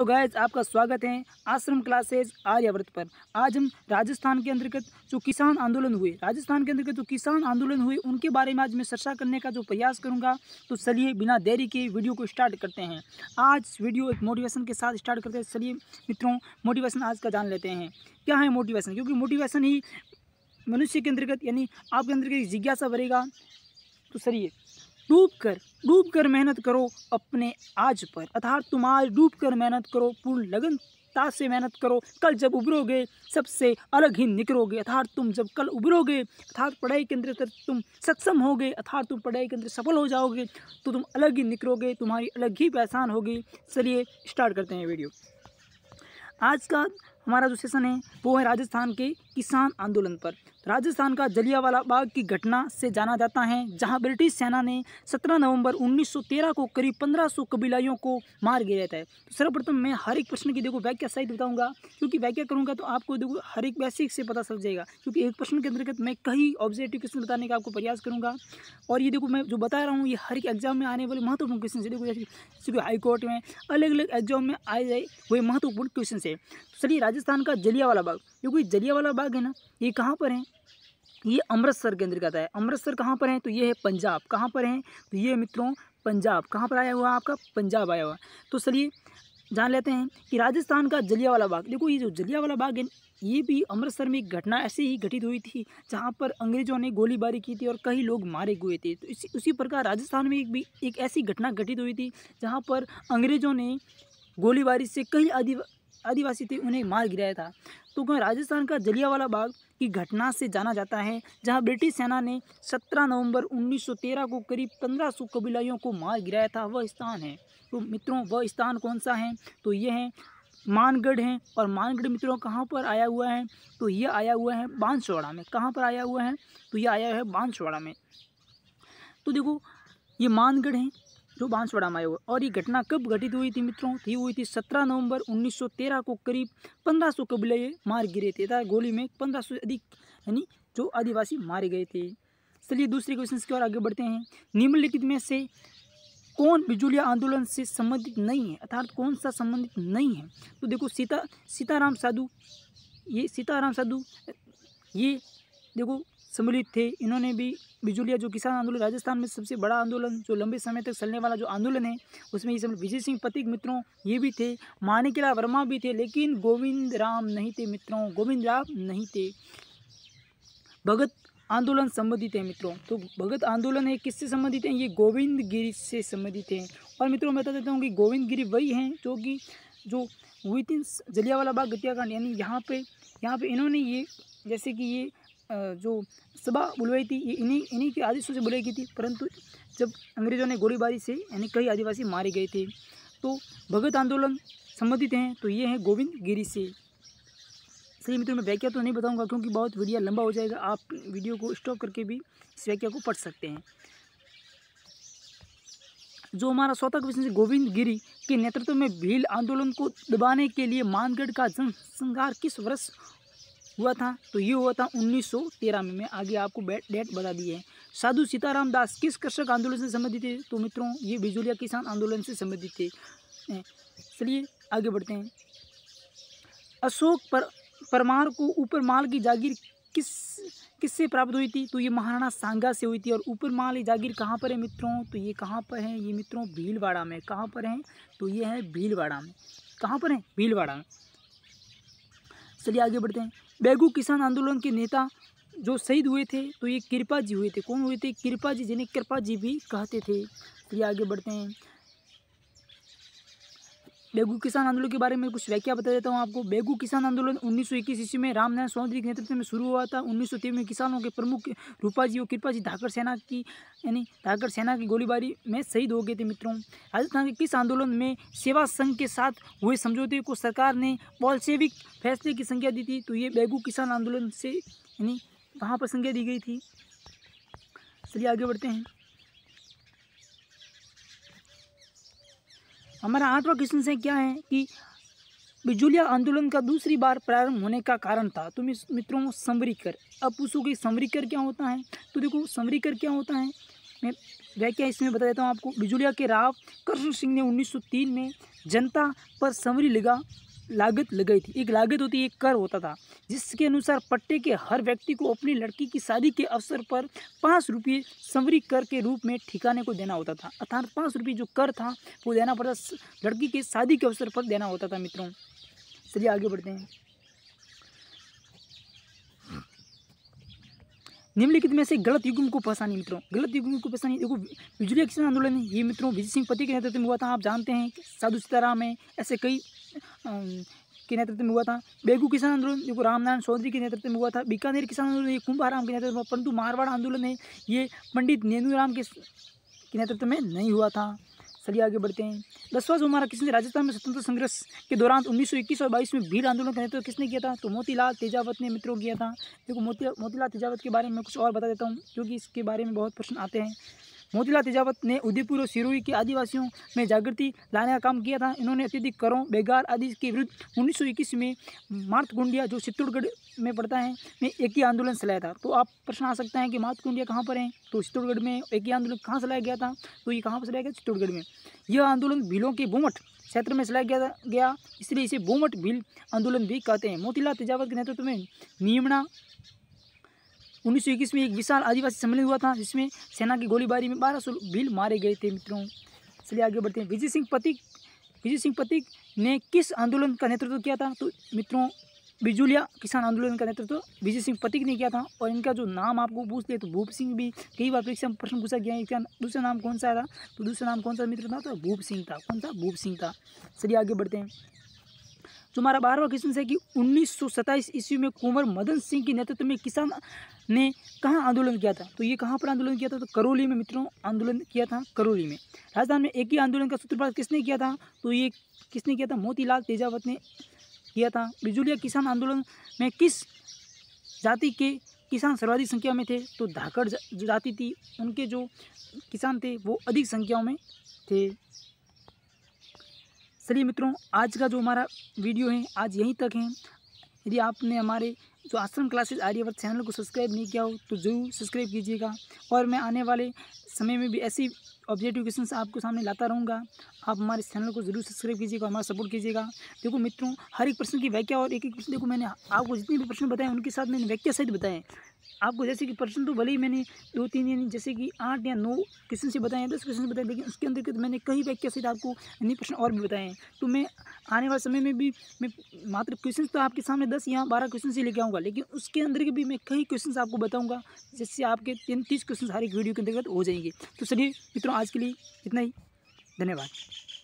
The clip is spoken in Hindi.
तो गायज आपका स्वागत है आश्रम क्लासेज आर्यावर्त पर आज हम राजस्थान के अंतर्गत जो किसान आंदोलन हुए राजस्थान के अंतर्गत जो किसान आंदोलन हुए उनके बारे में आज मैं चर्चा करने का जो प्रयास करूंगा तो चलिए बिना देरी के वीडियो को स्टार्ट करते हैं आज वीडियो एक मोटिवेशन के साथ स्टार्ट करते हैं चलिए मित्रों मोटिवेशन आज का जान लेते हैं क्या है मोटिवेशन क्योंकि मोटिवेशन ही मनुष्य के अंतर्गत यानी आपके अंतर्गत जिज्ञासा बढ़ेगा तो चलिए डूब कर डूब कर मेहनत करो अपने आज पर अर्थात तुम आज डूब कर मेहनत करो पूर्ण लगन ताज से मेहनत करो कल जब उभरोगे सबसे अलग ही निकलोगे अर्थात तुम जब कल उभरोगे अर्थात पढ़ाई के अंदर तुम सक्षम होगे अर्थात तुम पढ़ाई के अंदर सफल हो जाओगे तो तुम अलग ही निकलोगे तुम्हारी अलग ही पहचान होगी चलिए स्टार्ट करते हैं वीडियो आज का हमारा जो सेशन है वो है राजस्थान के किसान आंदोलन पर राजस्थान का जलियावाला बाग की घटना से जाना जाता है जहां ब्रिटिश सेना ने 17 नवंबर 1913 को करीब 1500 कबीलाइयों को मार गिराया था तो सर्वप्रथम मैं हर एक प्रश्न की देखो व्याख्या सहित बताऊंगा क्योंकि व्याख्या करूंगा तो आपको देखो हर एक बेसिक से पता चल जाएगा क्योंकि एक प्रश्न के अंतर्गत मैं कई ऑब्जेक्टिव क्वेश्चन बताने का आपको प्रयास करूँगा और ये देखो मैं जो बता रहा हूँ ये हर एक एग्जाम में आने वाले महत्वपूर्ण क्वेश्चन है देखो जैसे हाईकोर्ट में अलग अलग एग्जाम में आए जाए वही महत्वपूर्ण क्वेश्चन है तो चलिए राजस्थान का जलियावाला बाग ये कोई जलियावाला बाग है ना ये कहाँ पर है ये अमृतसर के अंदर का है अमृतसर कहाँ पर है तो ये है पंजाब कहाँ पर है तो ये मित्रों पंजाब कहाँ पर आया हुआ आपका पंजाब आया हुआ तो चलिए जान लेते हैं कि राजस्थान का जलियावाला बाग देखो ये जो जलियावाला बाग है ये भी अमृतसर में एक घटना ऐसे ही घटित हुई थी जहाँ पर अंग्रेजों ने गोलीबारी की थी और कई लोग मारे हुए थे तो इसी उसी प्रकार राजस्थान में एक भी एक ऐसी घटना घटित हुई थी जहाँ पर अंग्रेजों ने गोलीबारी से कई आदि आदिवासी थे उन्हें मार गिराया था तो क्यों राजस्थान का जलियावाला बाग की घटना से जाना जाता है जहां ब्रिटिश सेना ने 17 नवंबर 1913 को करीब 1500 कबीलाइयों को मार गिराया था वह स्थान है तो मित्रों वह स्थान कौन सा है तो ये है मानगढ़ है और मानगढ़ मित्रों कहाँ पर आया हुआ है तो ये आया हुआ है बांसवाड़ा में कहाँ पर आया हुआ है तो ये आया हुआ है बांसवाड़ा में तो देखो ये मानगढ़ है जो बांसवाड़ा में हुआ और ये घटना कब घटित हुई थी मित्रों थी हुई थी 17 नवंबर 1913 को करीब 1500 कबीले मार गिरे थे तथा गोली में 1500 से अधिक यानी जो आदिवासी मारे गए थे चलिए दूसरे क्वेश्चन की ओर आगे बढ़ते हैं निम्नलिखित में से कौन बिजुलिया आंदोलन से संबंधित नहीं है अर्थात कौन सा संबंधित नहीं है तो देखो सीता सीताराम साधु ये सीताराम साधु ये देखो सम्मिलित थे इन्होंने भी बिजुलिया जो किसान आंदोलन राजस्थान में सबसे बड़ा आंदोलन जो लंबे समय तक चलने वाला जो आंदोलन है उसमें इस समय विजय सिंह पतिक मित्रों ये भी थे मानिकला वर्मा भी थे लेकिन गोविंद राम नहीं थे मित्रों गोविंद राम नहीं थे भगत आंदोलन संबंधित है मित्रों तो भगत आंदोलन है किससे संबंधित है ये गोविंद गिरी से संबंधित है और मित्रों मैं बता देता हूँ कि गोविंद गिरी वही हैं जो कि जो हुई थी जलियावाला बाग गतियाकांड यानी यहाँ पे यहाँ पे इन्होंने ये जैसे कि ये जो सभा बुलवाई थी ये इन्हीं इन्हीं के आदेशों से बुलाई गई थी परंतु जब अंग्रेज़ों ने गोलीबारी से यानी कई आदिवासी मारे गए थे तो भगत आंदोलन संबंधित हैं तो ये हैं गोविंद गिरी से सही मित्रों में व्याख्या तो नहीं बताऊंगा क्योंकि बहुत वीडियो लंबा हो जाएगा आप वीडियो को स्टॉप करके भी इस व्याख्या को पढ़ सकते हैं जो हमारा स्वतः विश्व गोविंद गिरी के नेतृत्व में भील आंदोलन को दबाने के लिए मानगढ़ का जनसंहार किस वर्ष हुआ था तो ये हुआ था 1913 में मैं आगे आपको डेट बता दी है साधु सीताराम दास किस कृषक आंदोलन से संबंधित थे तो मित्रों ये बिजुलिया किसान आंदोलन से संबंधित थे चलिए आगे बढ़ते हैं अशोक पर परमार को ऊपर माल की जागीर किस किससे प्राप्त हुई थी तो ये महाराणा सांगा से हुई थी और ऊपर माल ये जागीर कहाँ पर है मित्रों तो ये कहाँ पर है ये मित्रों भीलवाड़ा में कहाँ पर है तो ये है भीलवाड़ा में कहाँ पर है भीलवाड़ा में चलिए आगे बढ़ते हैं बैगू किसान आंदोलन के नेता जो शहीद हुए थे तो ये कृपा जी हुए थे कौन हुए थे कृपा जी जिन्हें कृपा जी भी कहते थे ये आगे बढ़ते हैं बेगू किसान आंदोलन के बारे में कुछ व्याख्या बता देता हूँ आपको बेगू किसान आंदोलन उन्नीस सौ इक्कीस ईस्वी में रामनारायण चौधरी के नेतृत्व में शुरू हुआ था उन्नीस सौ तीन में किसानों के प्रमुख रूपा जी और कृपा जी धाकर सेना की यानी धाकर सेना की गोलीबारी में शहीद हो गए थे मित्रों राजस्थान के किस आंदोलन में सेवा संघ के साथ हुए समझौते को सरकार ने बॉलसेविक फैसले की संज्ञा दी थी तो ये बेगू किसान आंदोलन से यानी वहाँ पर संज्ञा दी गई थी चलिए आगे बढ़ते हैं हमारा आठवां क्वेश्चन से क्या है कि बिजुलिया आंदोलन का दूसरी बार प्रारंभ होने का कारण था तो मित्रों समरीकर अब पूछोगे समरीकर क्या होता है तो देखो समरीकर क्या होता है मैं क्या इसमें बता देता हूँ आपको बिजुलिया के राव कृष्ण सिंह ने 1903 में जनता पर समरी लगा लागत लगाई थी एक लागत होती एक कर होता था जिसके अनुसार पट्टे के हर व्यक्ति को अपनी लड़की की शादी के अवसर पर पाँच रुपये समरी कर के रूप में ठिकाने को देना होता था अर्थात पाँच रुपये जो कर था वो देना पड़ता लड़की के शादी के अवसर पर देना होता था मित्रों चलिए आगे बढ़ते हैं निम्नलिखित में से गलत युग्म को पहचानी मित्रों गलत युग्म को पहचानी देखो बिजली आंदोलन ये मित्रों विजय सिंह पति के नेतृत्व में हुआ था आप जानते हैं साधु सीताराम है ऐसे कई के नेतृत्व में हुआ था बेगू किसान आंदोलन जो रामनारायण चौधरी के नेतृत्व में हुआ था बीकानेर किसान आंदोलन ये कुंभाराम के नेतृत्व में परंतु मारवाड़ आंदोलन है ये पंडित नेनूराम के नेतृत्व में नहीं हुआ था चलिए आगे बढ़ते हैं दसवा जो हमारा किसने राजस्थान में स्वतंत्र संघर्ष के दौरान 1921 और बाईस में भीड़ आंदोलन का नेतृत्व किसने किया था तो मोतीलाल तेजावत ने मित्रों किया था देखो मोती मोतीलाल तेजावत के बारे में कुछ और बता देता हूँ क्योंकि इसके बारे में बहुत प्रश्न आते हैं मोतीलाल तेजावत ने उदयपुर और सिरोही के आदिवासियों में जागृति लाने का काम किया था इन्होंने अत्यधिक करों बेगार आदि के विरुद्ध उन्नीस में मार्थ गुंडिया जो चित्तौड़गढ़ में पड़ता है में एक ही आंदोलन चलाया था तो आप प्रश्न आ सकते हैं कि मार्थ गुंडिया कहाँ पर है तो चित्तौड़गढ़ में एक ही आंदोलन कहाँ चलाया गया था तो ये कहाँ पर चलाया गया चित्तौड़गढ़ में यह आंदोलन भीलों के बूमट क्षेत्र में चलाया गया गया इसलिए इसे बूमट भील आंदोलन भी कहते हैं मोतीलाल तेजावत के नेतृत्व में नियमना उन्नीस में एक विशाल आदिवासी सम्मेलन हुआ था जिसमें सेना की गोलीबारी में बारह सौ भील मारे गए थे मित्रों चलिए आगे बढ़ते हैं विजय सिंह पतिक विजय सिंह पतिक ने किस आंदोलन का नेतृत्व किया था तो मित्रों बिजुलिया किसान आंदोलन का नेतृत्व विजय सिंह पतिक ने किया था और इनका जो नाम आपको पूछ ले तो भूप सिंह भी कई बार परीक्षा में प्रश्न पूछा गया है इसका दूसरा नाम कौन सा था तो दूसरा नाम कौन सा मित्र था तो भूप सिंह था कौन था भूप सिंह था चलिए आगे बढ़ते हैं जो हमारा बारहवा क्वेश्चन है कि उन्नीस सौ ईस्वी में कुंवर मदन सिंह के नेतृत्व में किसान ने कहाँ आंदोलन किया था तो ये कहाँ पर आंदोलन किया था तो करौली में मित्रों आंदोलन किया था करौली में राजस्थान में एक ही आंदोलन का सूत्रपात किसने किया था तो ये किसने किया था मोतीलाल तेजावत ने किया था बिजुलिया किसान आंदोलन में किस जाति के किसान सर्वाधिक संख्या में थे तो धाकड़ जाति थी उनके जो किसान थे वो अधिक संख्याओं में थे चलिए मित्रों आज का जो हमारा वीडियो है आज यहीं तक है यदि आपने हमारे जो आश्रम क्लासेज आर्यवर्त चैनल को सब्सक्राइब नहीं किया हो तो ज़रूर सब्सक्राइब कीजिएगा और मैं आने वाले समय में भी ऐसी ऑब्जेक्टिव क्वेश्चन आपको सामने लाता रहूँगा आप हमारे चैनल को जरूर सब्सक्राइब कीजिएगा हमारा सपोर्ट कीजिएगा देखो मित्रों हर एक प्रश्न की व्याख्या और एक एक प्रश्न देखो मैंने आपको जितने भी प्रश्न बताए उनके साथ मैंने व्याख्या सहित बताएं आपको जैसे कि पर्सन तो भले ही मैंने दो तीन यानी जैसे कि आठ या नौ क्वेश्चन से बताए दस क्वेश्चन से बताए लेकिन उसके अंदर के तो मैंने कई व्याख्या से आपको अन्य प्रश्न और भी बताए हैं तो मैं आने वाले समय में भी मैं मात्र क्वेश्चन तो आपके सामने दस या बारह क्वेश्चन से लेके आऊँगा लेकिन उसके अंदर के भी मैं कई क्वेश्चन आपको बताऊँगा जिससे आपके तीन तीस क्वेश्चन हर एक वीडियो के अंतर्गत हो जाएंगे तो चलिए मित्रों आज के लिए इतना ही धन्यवाद